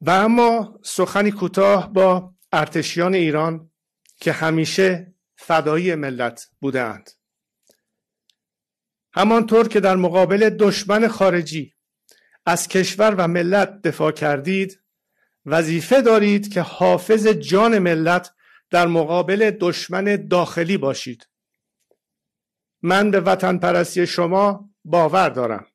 و اما سخنی کوتاه با ارتشیان ایران که همیشه فدایی ملت بودند همانطور که در مقابل دشمن خارجی از کشور و ملت دفاع کردید وظیفه دارید که حافظ جان ملت در مقابل دشمن داخلی باشید من به وطن پرستی شما باور دارم